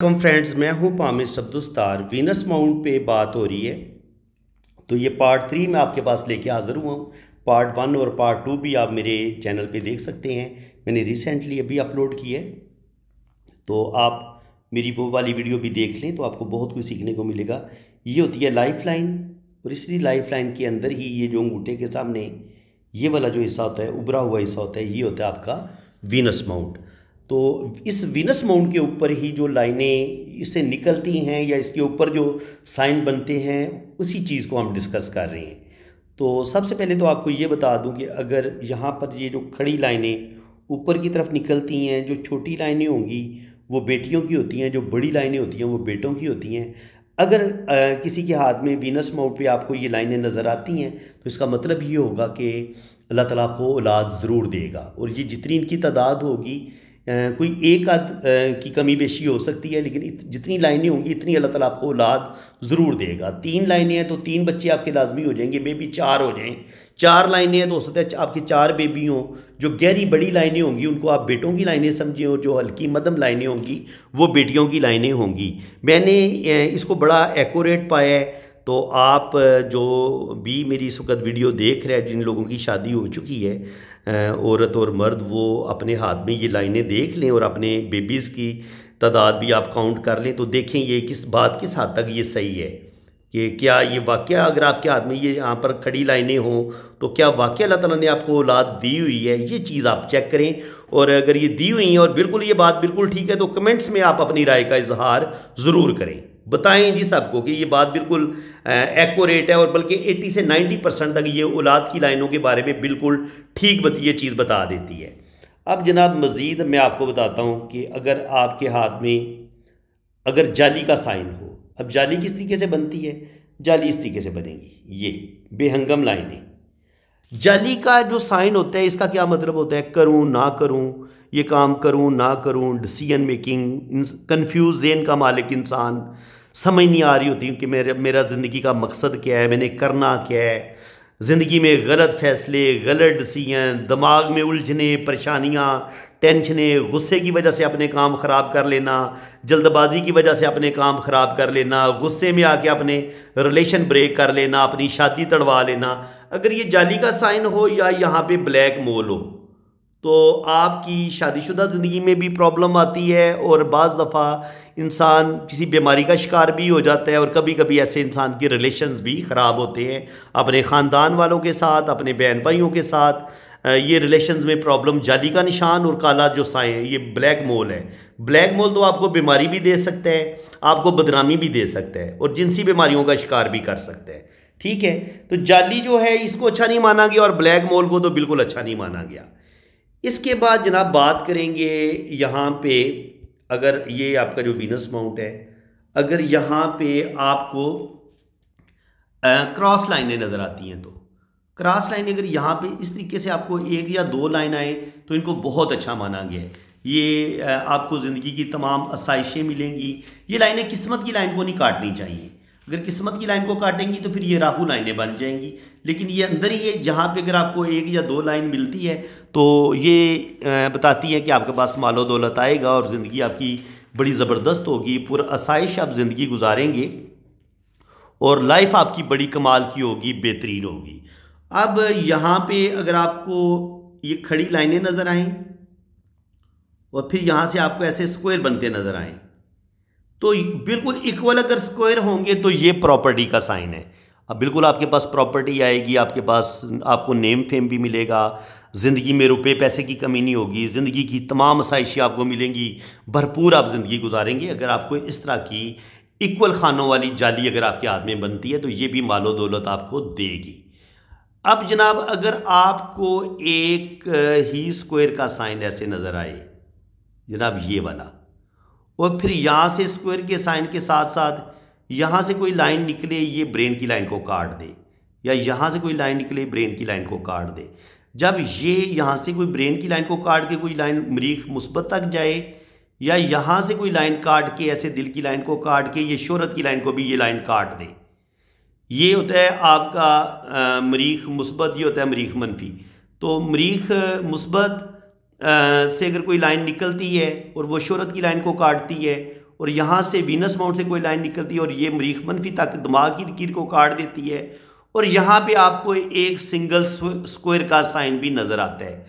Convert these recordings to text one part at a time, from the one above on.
कम friends मैं हूं Pamir शब्दुस्तार Venus mount पे बात हो रही है तो ये पार्ट थ्री मैं आपके पास लेके हाजिर हुआ हूँ पार्ट वन और पार्ट टू भी आप मेरे चैनल पे देख सकते हैं मैंने रिसेंटली अभी अपलोड की है तो आप मेरी वो वाली वीडियो भी देख लें तो आपको बहुत कुछ सीखने को मिलेगा ये होती है लाइफ लाइन और इसलिए लाइफ लाइन के अंदर ही ये जो अंगूठे के सामने ये वाला जो हिस्सा होता है उभरा हुआ हिस्सा होता है ये होता है आपका वीनस माउंट तो इस विनस माउंट के ऊपर ही जो लाइनें इससे निकलती हैं या इसके ऊपर जो साइन बनते हैं उसी चीज़ को हम डिस्कस कर रहे हैं तो सबसे पहले तो आपको ये बता दूं कि अगर यहाँ पर ये जो खड़ी लाइनें ऊपर की तरफ निकलती हैं जो छोटी लाइनें होंगी वो बेटियों की होती हैं जो बड़ी लाइनें होती हैं वो बेटों की होती हैं अगर आ, किसी के हाथ में वीनस माउंट पे आपको ये लाइनें नज़र आती हैं तो इसका मतलब ये होगा कि अल्लाह ताला आपको औलाद ज़रूर देगा और ये जितनी इनकी तादाद होगी कोई एक आध की कमी बेशी हो सकती है लेकिन जितनी लाइनें होंगी इतनी अल्लाह ताला आपको औलाद ज़रूर देगा तीन लाइनें हैं तो तीन बच्चे आपके लाजमी हो जाएंगे मे बी चार हो जाएँ चार लाइनें हैं तो हो सकता है आपकी चार बेबी हों जो गहरी बड़ी लाइनें होंगी उनको आप बेटों की लाइनें समझें और जो हल्की मदम लाइनें होंगी वो बेटियों की लाइनें होंगी मैंने इसको बड़ा एकोरेट पाया है तो आप जो भी मेरी इस वक्त वीडियो देख रहे हैं जिन लोगों की शादी हो चुकी है औरत और मर्द वो अपने हाथ में ये लाइनें देख लें और अपने बेबीज़ की तादाद भी आप काउंट कर लें तो देखें ये किस बात किस हद तक ये सही है कि क्या ये वाक़ अगर आपके हाथ में ये यहाँ पर खड़ी लाइनें हों तो क्या वाक़ अल्लाह ताला ने आपको औलाद दी हुई है ये चीज़ आप चेक करें और अगर ये दी हुई हैं और बिल्कुल ये बात बिल्कुल ठीक है तो कमेंट्स में आप अपनी राय का इजहार ज़रूर करें बताएं जी सबको कि ये बात बिल्कुल एक्यूरेट है और बल्कि 80 से 90 परसेंट तक ये औलाद की लाइनों के बारे में बिल्कुल ठीक बत, ये चीज़ बता देती है अब जनाब मज़ीद मैं आपको बताता हूँ कि अगर आपके हाथ में अगर जाली का साइन हो अब जाली किस तरीके से बनती है जाली इस तरीके से बनेगी ये बेहंगम लाइनें जाली का जो साइन होता है इसका क्या मतलब होता है करूं ना करूं ये काम करूं ना करूं डिसीजन मेकिंग कंफ्यूज जेन का मालिक इंसान समझ नहीं आ रही होती कि मेरे मेरा ज़िंदगी का मकसद क्या है मैंने करना क्या है ज़िंदगी में गलत फैसले गलत डिसीजन दिमाग में उलझने परेशानियाँ टेंशनें गुस्से की वजह से अपने काम ख़राब कर लेना जल्दबाजी की वजह से अपने काम ख़राब कर लेना गुस्से में आके अपने रिलेशन ब्रेक कर लेना अपनी शादी तड़वा लेना अगर ये जाली का साइन हो या यहाँ पे ब्लैक मोल हो तो आपकी शादीशुदा ज़िंदगी में भी प्रॉब्लम आती है और बज़ दफ़ा इंसान किसी बीमारी का शिकार भी हो जाता है और कभी कभी ऐसे इंसान के रिलेशन भी ख़राब होते हैं अपने ख़ानदान वालों के साथ अपने बहन भाइयों के साथ ये रिलेशन में प्रॉब्लम जाली का निशान और काला जो साए ये ब्लैक मोल है ब्लैक मोल तो आपको बीमारी भी दे सकता है आपको बदनामी भी दे सकता है और जिनसी बीमारियों का शिकार भी कर सकता है ठीक है तो जाली जो है इसको अच्छा नहीं माना गया और ब्लैक मोल को तो बिल्कुल अच्छा नहीं माना गया इसके बाद जनाब बात करेंगे यहाँ पे अगर ये आपका जो वीनस माउंट है अगर यहाँ पे आपको क्रॉस लाइनें नज़र आती हैं तो क्रॉस लाइन अगर यहाँ पे इस तरीके से आपको एक या दो लाइन आए तो इनको बहुत अच्छा माना गया है ये आपको ज़िंदगी की तमाम आसाइशें मिलेंगी ये लाइनें किस्मत की लाइन को नहीं काटनी चाहिए अगर किस्मत की लाइन को काटेंगी तो फिर ये राहु लाइनें बन जाएंगी लेकिन ये अंदर ही है जहाँ पे अगर आपको एक या दो लाइन मिलती है तो ये बताती है कि आपके पास मालो दौलत आएगा और ज़िंदगी आपकी बड़ी ज़बरदस्त होगी पूरा आसाइश आप ज़िंदगी गुजारेंगे और लाइफ आपकी बड़ी कमाल की होगी बेहतरीन होगी अब यहाँ पे अगर आपको ये खड़ी लाइनें नज़र आएँ और फिर यहाँ से आपको ऐसे स्क्वायर बनते नज़र आएँ तो बिल्कुल इक्वल अगर स्क्वायर होंगे तो ये प्रॉपर्टी का साइन है अब बिल्कुल आपके पास प्रॉपर्टी आएगी आपके पास आपको नेम फेम भी मिलेगा ज़िंदगी में रुपए पैसे की कमी नहीं होगी ज़िंदगी की तमाम आसाइशें आपको मिलेंगी भरपूर आप ज़िंदगी गुजारेंगे अगर आपको इस तरह की इक्वल खानों वाली जाली अगर आपके हाथ में बनती है तो ये भी मालो दौलत आपको देगी अब जनाब अगर आपको एक ही स्क्वायर का साइन ऐसे नज़र आए जनाब ये वाला और फिर यहाँ से स्क्वायर के साइन के साथ साथ यहाँ से कोई लाइन निकले ये ब्रेन की लाइन को काट दे या यहाँ से कोई लाइन निकले ब्रेन की लाइन को काट दे जब ये यहाँ से कोई ब्रेन की लाइन को काट के कोई लाइन मरीख मुस्बत तक जाए या यहाँ से कोई लाइन काट के ऐसे दिल की लाइन को काट के ये शहरत की लाइन को भी ये लाइन काट दे ये होता है आपका मरीख मुस्बत ये होता है मरीख मनफी तो मरीख मुस्बत से अगर कोई लाइन निकलती है और वो शहरत की लाइन को काटती है और यहाँ से वीनस माउंट से कोई लाइन निकलती है और ये मरीख मनफी तक दिमाग की लकीर को काट देती है और यहाँ पे आपको एक सिंगल स्क्वायर का साइन भी नज़र आता है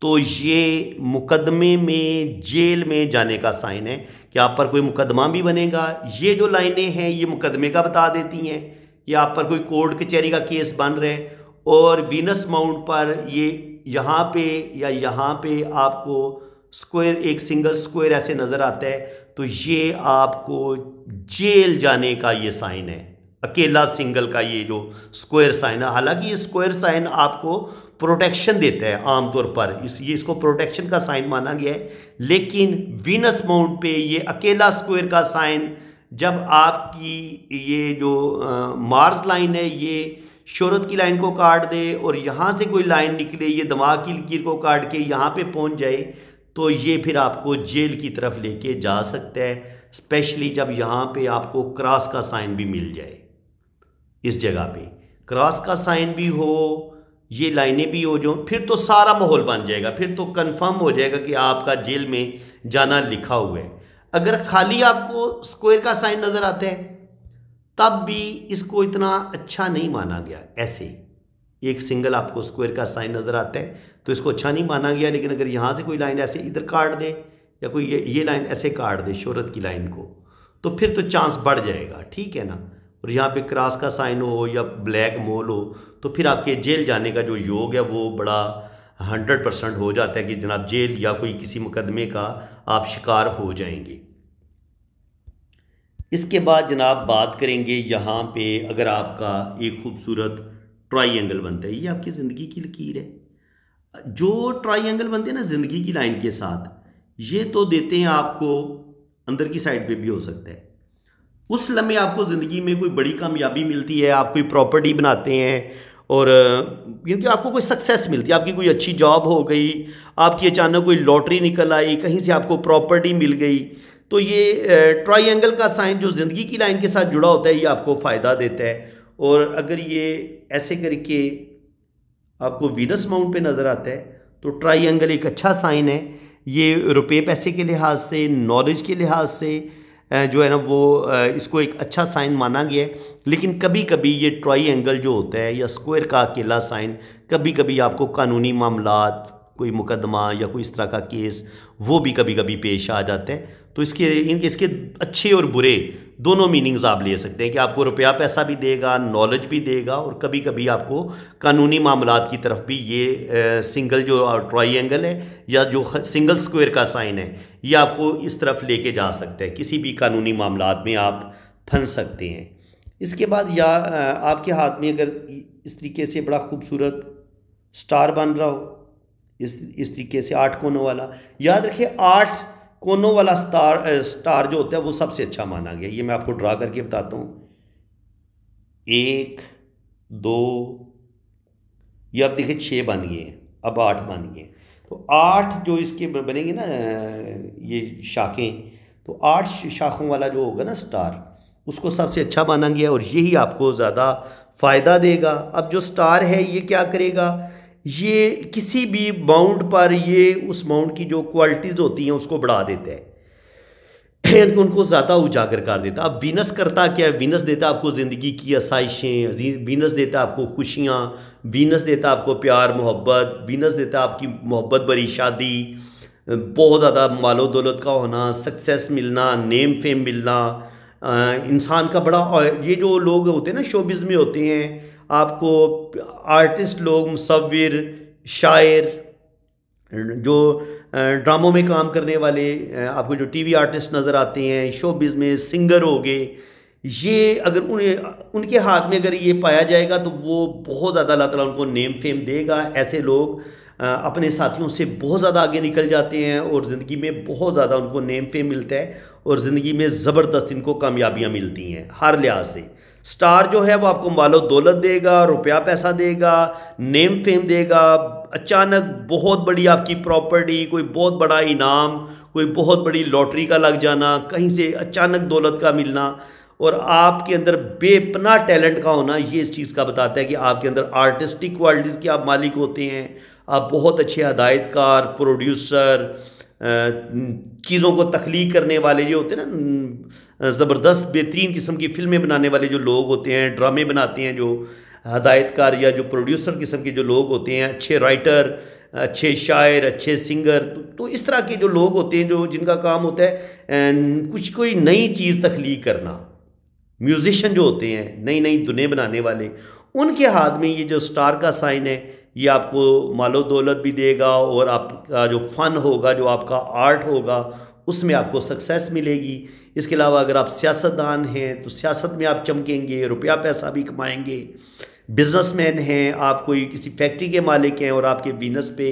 तो ये मुकदमे में जेल में जाने का साइन है कि आप पर कोई मुकदमा भी बनेगा ये जो लाइनें हैं ये मुकदमे का बता देती हैं या आप पर कोई कोर्ट कचहरी का केस बन रहे और वीनस माउंट पर ये यहाँ पे या यहाँ पे आपको स्क्वायर एक सिंगल स्क्वायर ऐसे नज़र आता है तो ये आपको जेल जाने का ये साइन है अकेला सिंगल का ये जो स्क्वायर साइन है हालांकि ये स्क्वायर साइन आपको प्रोटेक्शन देता है आमतौर पर इस ये इसको प्रोटेक्शन का साइन माना गया है लेकिन वीनस माउंट पे ये अकेला स्क्वायर का साइन जब आपकी ये जो मार्स लाइन है ये शहरत की लाइन को काट दे और यहाँ से कोई लाइन निकले ये दिमाग की लकीर को काट के यहाँ पे पहुँच जाए तो ये फिर आपको जेल की तरफ लेके जा सकता है स्पेशली जब यहाँ पे आपको क्रॉस का साइन भी मिल जाए इस जगह पे क्रॉस का साइन भी हो ये लाइनें भी हो जो फिर तो सारा माहौल बन जाएगा फिर तो कन्फर्म हो जाएगा कि आपका जेल में जाना लिखा हुआ है अगर खाली आपको स्क्वायर का साइन नज़र आता है तब भी इसको इतना अच्छा नहीं माना गया ऐसे एक सिंगल आपको स्क्वायर का साइन नज़र आता है तो इसको अच्छा नहीं माना गया लेकिन अगर यहाँ से कोई लाइन ऐसे इधर काट दे या कोई ये ये लाइन ऐसे काट दे शहरत की लाइन को तो फिर तो चांस बढ़ जाएगा ठीक है ना और यहाँ पे क्रॉस का साइन हो या ब्लैक मोल हो तो फिर आपके जेल जाने का जो योग है वो बड़ा हंड्रेड परसेंट हो जाता है कि जनाब जेल या कोई किसी मुकदमे का आप शिकार हो जाएंगे इसके बाद जनाब बात करेंगे यहाँ पे अगर आपका एक खूबसूरत ट्राई एंगल बनता है ये आपकी ज़िंदगी की लकीर है जो ट्राई एंगल बनते हैं ना ज़िंदगी की लाइन के साथ ये तो देते हैं आपको अंदर की साइड पे भी हो सकता है उस लम्हे आपको ज़िंदगी में कोई बड़ी कामयाबी मिलती है आप कोई प्रॉपर्टी बनाते हैं और क्योंकि आपको कोई सक्सेस मिलती है आपकी कोई अच्छी जॉब हो गई आपकी अचानक कोई लॉटरी निकल आई कहीं से आपको प्रॉपर्टी मिल गई तो ये ट्राइंगल का साइन जो ज़िंदगी की लाइन के साथ जुड़ा होता है ये आपको फ़ायदा देता है और अगर ये ऐसे करके आपको वीनस माउंट पे नज़र आता है तो ट्राइंगल एक अच्छा साइन है ये रुपये पैसे के लिहाज से नॉलेज के लिहाज से जो है ना वो इसको एक अच्छा साइन माना गया है लेकिन कभी कभी ये ट्राई एंगल जो होता है या स्क्वायर का अकेला साइन कभी कभी आपको कानूनी मामला कोई मुकदमा या कोई इस तरह का केस वो भी कभी कभी पेश आ जाता है तो इसके इन इसके अच्छे और बुरे दोनों मीनिंग्स आप ले सकते हैं कि आपको रुपया पैसा भी देगा नॉलेज भी देगा और कभी कभी आपको कानूनी मामला की तरफ भी ये आ, सिंगल जो ट्राइंगल है या जो सिंगल स्क्वायर का साइन है ये आपको इस तरफ लेके जा सकता है किसी भी कानूनी मामला में आप फंस सकते हैं इसके बाद या आपके हाथ में अगर इस तरीके से बड़ा खूबसूरत स्टार बन रहा हो इस इस तरीके से आठ कोनों वाला याद रखिए आठ कोनों वाला स्टार स्टार जो होता है वो सबसे अच्छा माना गया ये मैं आपको ड्रा करके बताता हूँ एक दो ये आप देखिए छः बन गए अब आठ बन गए तो आठ जो इसके बनेंगे ना ये शाखें तो आठ शाखों वाला जो होगा ना स्टार उसको सबसे अच्छा माना गया और यही आपको ज़्यादा फ़ायदा देगा अब जो स्टार है ये क्या करेगा ये किसी भी माउंट पर ये उस माउंट की जो क्वालिटीज़ होती हैं उसको बढ़ा देता है यानी कि उनको ज़्यादा उजागर कर देता अब विनस करता क्या है विनस देता आपको ज़िंदगी की आसाइशें विनस देता आपको खुशियाँ विनस देता आपको प्यार मोहब्बत विनस देता आपकी मोहब्बत भरी शादी बहुत ज़्यादा मालो दौलत का होना सक्सेस मिलना नेम फेम मिलना इंसान का बड़ा ये जो लोग होते हैं ना शोबिज़ में होते हैं आपको आर्टिस्ट लोग मुसविर शायर जो ड्रामों में काम करने वाले आपको जो टीवी आर्टिस्ट नज़र आते हैं शो में सिंगर हो गए ये अगर उन्हें उनके हाथ में अगर ये पाया जाएगा तो वो बहुत ज़्यादा अल्लाह ताला उनको नेम फेम देगा ऐसे लोग अपने साथियों से बहुत ज़्यादा आगे निकल जाते हैं और ज़िंदगी में बहुत ज़्यादा उनको नेम फेम मिलता है और ज़िंदगी में ज़बरदस्त इनको कामयाबियाँ मिलती हैं हर लिहाज से स्टार जो है वो आपको मालो दौलत देगा रुपया पैसा देगा नेम फेम देगा अचानक बहुत बड़ी आपकी प्रॉपर्टी कोई बहुत बड़ा इनाम कोई बहुत बड़ी लॉटरी का लग जाना कहीं से अचानक दौलत का मिलना और आपके अंदर बेपना टैलेंट का होना ये इस चीज़ का बताता है कि आपके अंदर आर्टिस्टिक क्वालिटीज़ के आप मालिक होते हैं आप बहुत अच्छे हदायतकार प्रोड्यूसर चीज़ों को तख्लीक करने वाले जो होते हैं ना ज़बरदस्त बेहतरीन किस्म की फ़िल्में बनाने वाले जो लोग होते हैं ड्रामे बनाते हैं जो हदायतकार या जो प्रोड्यूसर किस्म के जो लोग होते हैं अच्छे राइटर अच्छे शायर अच्छे सिंगर तो, तो इस तरह के जो लोग होते हैं जो जिनका काम होता है कुछ कोई नई चीज़ तख्लीक करना म्यूज़िशन जो होते हैं नई नई दुनिया बनाने वाले उनके हाथ में ये जो स्टार का साइन है ये आपको मालो दौलत भी देगा और आपका जो फ़न होगा जो आपका आर्ट होगा उसमें आपको सक्सेस मिलेगी इसके अलावा अगर आप सियासतदान हैं तो सियासत में आप चमकेंगे रुपया पैसा भी कमाएंगे बिजनेसमैन हैं आप कोई किसी फैक्ट्री के मालिक हैं और आपके बिजनेस पे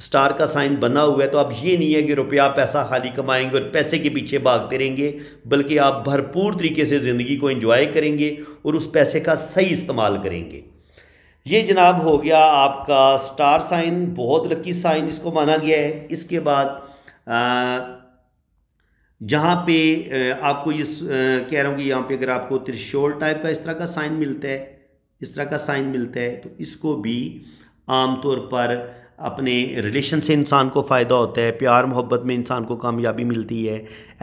स्टार का साइन बना हुआ है तो आप ये नहीं है कि रुपया पैसा खाली कमाएंगे और पैसे के पीछे भागते रहेंगे बल्कि आप भरपूर तरीके से ज़िंदगी को इंजॉय करेंगे और उस पैसे का सही इस्तेमाल करेंगे ये जनाब हो गया आपका स्टार साइन बहुत लकी साइन इसको माना गया है इसके बाद जहाँ पे आपको ये कह रहा हूँ कि यहाँ पे अगर आपको त्रिशोल टाइप का इस तरह का साइन मिलता है इस तरह का साइन मिलता है तो इसको भी आमतौर पर अपने रिलेशन से इंसान को फ़ायदा होता है प्यार मोहब्बत में इंसान को कामयाबी मिलती है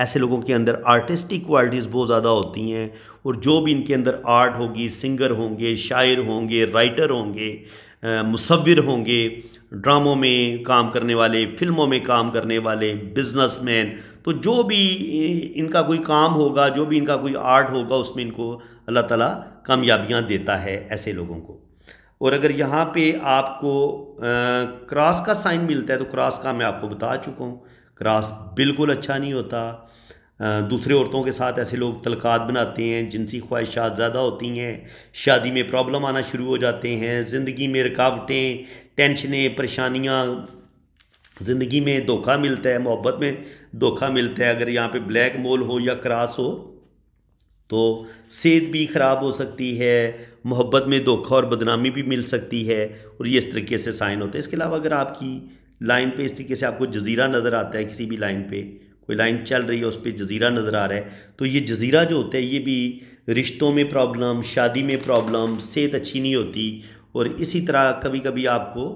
ऐसे लोगों के अंदर आर्टिस्टिक क्वालिटीज़ बहुत ज़्यादा होती हैं और जो भी इनके अंदर आर्ट होगी सिंगर होंगे शायर होंगे राइटर होंगे मुसविर होंगे ड्रामों में काम करने वाले फिल्मों में काम करने वाले बिजनेसमैन तो जो भी इनका कोई काम होगा जो भी इनका कोई आर्ट होगा उसमें इनको अल्लाह ताला कामयाबियाँ देता है ऐसे लोगों को और अगर यहाँ पे आपको आ, क्रॉस का साइन मिलता है तो क्रॉस का मैं आपको बता चुका हूँ क्रॉस बिल्कुल अच्छा नहीं होता दूसरे औरतों के साथ ऐसे लोग तलकात बनाते हैं जिनसी ख्वाहिशात ज़्यादा होती हैं शादी में प्रॉब्लम आना शुरू हो जाते हैं ज़िंदगी में रुकावटें टेंशनें परेशानियाँ ज़िंदगी में धोखा मिलता है मोहब्बत में धोखा मिलता है अगर यहाँ पे ब्लैक मोल हो या क्रास हो तो सेहत भी ख़राब हो सकती है मोहब्बत में धोखा और बदनामी भी मिल सकती है और ये इस तरीके से साइन होते हैं इसके अलावा अगर आपकी लाइन पे इस तरीके से आपको जजीरा नज़र आता है किसी भी लाइन पे कोई लाइन चल रही है उस पर जजीरा नज़र आ रहा है तो ये जजीरा जो होता है ये भी रिश्तों में प्रॉब्लम शादी में प्रॉब्लम सेहत अच्छी नहीं होती और इसी तरह कभी कभी आपको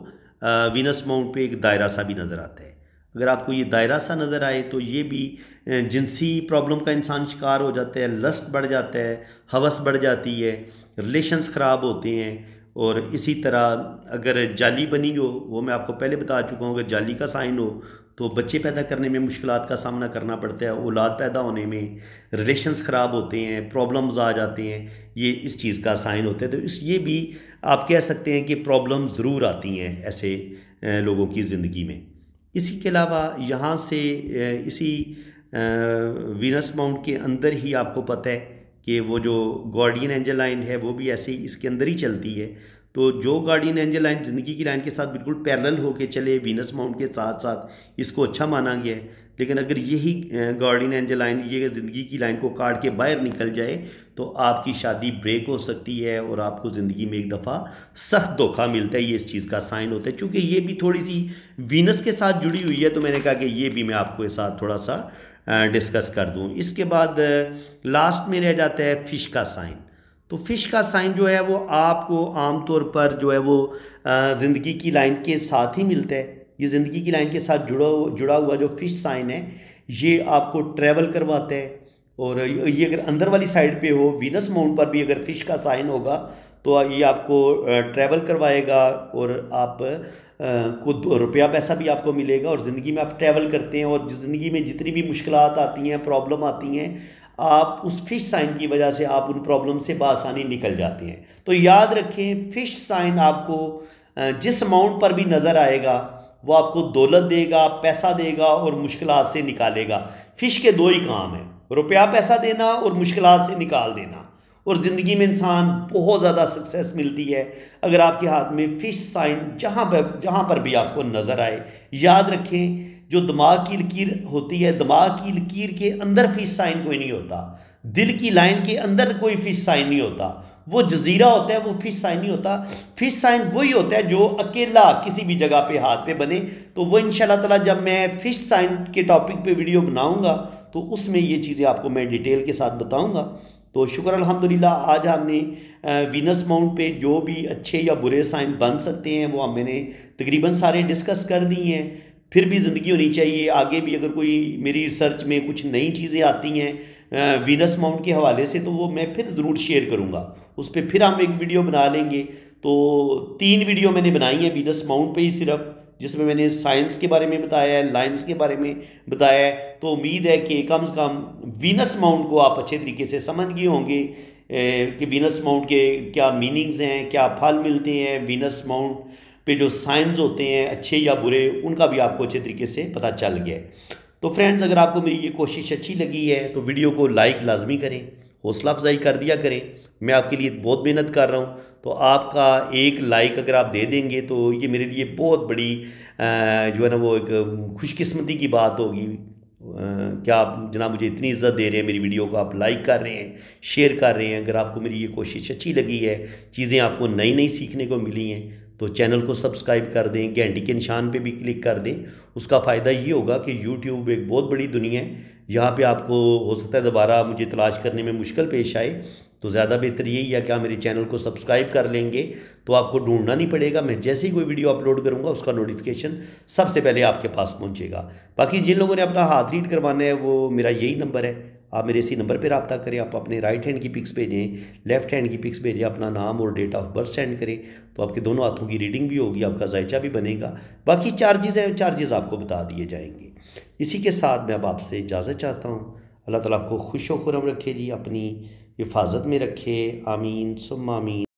विनस माउंट पे एक दायरा सा भी नज़र आता है अगर आपको ये दायरा सा नज़र आए तो ये भी जिनसी प्रॉब्लम का इंसान शिकार हो जाता है लस्ट बढ़ जाता है हवस बढ़ जाती है रिलेशन्स ख़राब होते हैं और इसी तरह अगर जाली बनी हो वो मैं आपको पहले बता चुका हूँ अगर जाली का साइन हो तो बच्चे पैदा करने में मुश्किल का सामना करना पड़ता है औलाद पैदा होने में रिलेशन्स ख़राब होते हैं प्रॉब्लम्स आ जाते हैं ये इस चीज़ का साइन होता है तो इस ये भी आप कह सकते हैं कि प्रॉब्लम्स ज़रूर आती हैं ऐसे लोगों की ज़िंदगी में इसी के अलावा यहाँ से इसी वीनस माउंट के अंदर ही आपको पता है कि वो जो गार्डियन एंजल लाइन है वो भी ऐसे ही इसके अंदर ही चलती है तो जो गार्डियन एंजल लाइन ज़िंदगी की लाइन के साथ बिल्कुल पैरल होकर चले वीनस माउंट के साथ साथ इसको अच्छा माना गया है लेकिन अगर यही गार्डियन एंजल लाइन ये ज़िंदगी की लाइन को काट के बाहर निकल जाए तो आपकी शादी ब्रेक हो सकती है और आपको ज़िंदगी में एक दफ़ा सख्त धोखा मिलता है ये इस चीज़ का साइन होता है चूँकि ये भी थोड़ी सी वीनस के साथ जुड़ी हुई है तो मैंने कहा कि ये भी मैं इस साथ थोड़ा सा डिस्कस कर दूँ इसके बाद लास्ट में रह जाता है फिश का साइन तो फ़िश का साइन जो है वो आपको आमतौर पर जो है वो ज़िंदगी की लाइन के साथ ही मिलता है ये ज़िंदगी की लाइन के साथ जुड़ा जुड़ा हुआ जो फ़िश साइन है ये आपको ट्रैवल करवाता है और ये अगर अंदर वाली साइड पे हो वीनस माउंट पर भी अगर फ़िश का साइन होगा तो ये आपको ट्रैवल करवाएगा और आप को रुपया पैसा भी आपको मिलेगा और ज़िंदगी में आप ट्रैवल करते हैं और ज़िंदगी में जितनी भी मुश्किल आती हैं प्रॉब्लम आती हैं आप उस फिश साइन की वजह से आप उन प्रॉब्लम से बसानी निकल जाते हैं तो याद रखें फिश साइन आपको जिस अमाउंट पर भी नज़र आएगा वो आपको दौलत देगा पैसा देगा और मुश्किल से निकालेगा फ़िश के दो ही काम हैं रुपया पैसा देना और मुश्किल से निकाल देना और ज़िंदगी में इंसान बहुत ज़्यादा सक्सेस मिलती है अगर आपके हाथ में फ़िश साइन जहाँ पर जहाँ पर भी आपको नज़र आए याद रखें जो दिमाग की लकीर होती है दिमाग की लकीर के अंदर फिश साइन कोई नहीं होता दिल की लाइन के अंदर कोई फिश साइन नहीं होता वो जजीरा होता है वो फिश साइन नहीं होता फिश साइन वही होता है जो अकेला किसी भी जगह पे हाथ पे बने तो वो इन ताला जब मैं फिश साइन के टॉपिक पे वीडियो बनाऊंगा तो उसमें ये चीज़ें आपको मैं डिटेल के साथ बताऊंगा तो शुक्र अल्हम्दुलिल्लाह आज हमने वीनस माउंट पे जो भी अच्छे या बुरे साइन बन सकते हैं वो हम मैंने तकरीबन सारे डिस्कस कर दिए हैं फिर भी ज़िंदगी होनी चाहिए आगे भी अगर कोई मेरी रिसर्च में कुछ नई चीज़ें आती हैं वीनस माउंट के हवाले से तो वो मैं फिर ज़रूर शेयर करूँगा उस पर फिर हम एक वीडियो बना लेंगे तो तीन वीडियो मैंने बनाई है वीनस माउंट पे ही सिर्फ जिसमें मैंने साइंस के बारे में बताया है लाइन्स के बारे में बताया है तो उम्मीद है कि कम से कम वीनस माउंट को आप अच्छे तरीके से समझ गए होंगे कि वीनस माउंट के क्या मीनिंग्स हैं क्या फल मिलते हैं वीनस माउंट पे जो साइंस होते हैं अच्छे या बुरे उनका भी आपको अच्छे तरीके से पता चल गया है तो फ्रेंड्स अगर आपको मेरी ये कोशिश अच्छी लगी है तो वीडियो को लाइक लाजमी करें हौसला अफजाई कर दिया करें मैं आपके लिए बहुत मेहनत कर रहा हूँ तो आपका एक लाइक अगर आप दे देंगे तो ये मेरे लिए बहुत बड़ी जो है ना वो एक खुशकस्मती की बात होगी क्या आप जनाब मुझे इतनी इज्जत दे रहे हैं मेरी वीडियो को आप लाइक कर रहे हैं शेयर कर रहे हैं अगर आपको मेरी ये कोशिश अच्छी लगी है चीज़ें आपको नई नई सीखने को मिली हैं तो चैनल को सब्सक्राइब कर दें घंटी के निशान पे भी क्लिक कर दें उसका फ़ायदा ये होगा कि यूट्यूब एक बहुत बड़ी दुनिया है यहाँ पे आपको हो सकता है दोबारा मुझे तलाश करने में मुश्किल पेश आए तो ज़्यादा बेहतर यही है कि आप मेरे चैनल को सब्सक्राइब कर लेंगे तो आपको ढूंढना नहीं पड़ेगा मैं जैसे ही कोई वीडियो अपलोड करूँगा उसका नोटिफिकेशन सबसे पहले आपके पास पहुँचेगा बाकी जिन लोगों ने अपना हाथ रीड करवाना है वो मेरा यही नंबर है आप मेरे इसी नंबर पर रबता करें आप अपने राइट हैंड की पिक्स भेजें लेफ्ट हैंड की पिक्स भेजें अपना नाम और डेट ऑफ बर्थ सेंड करें तो आपके दोनों हाथों की रीडिंग भी होगी आपका जायचा भी बनेगा बाकी चार्जेस हैं चार्जेस आपको बता दिए जाएंगे इसी के साथ मैं अब आपसे इजाज़त चाहता हूँ अल्लाह तला आपको खुश व खुरम रखे जी अपनी हिफाजत में रखे आमीन सुम आमीन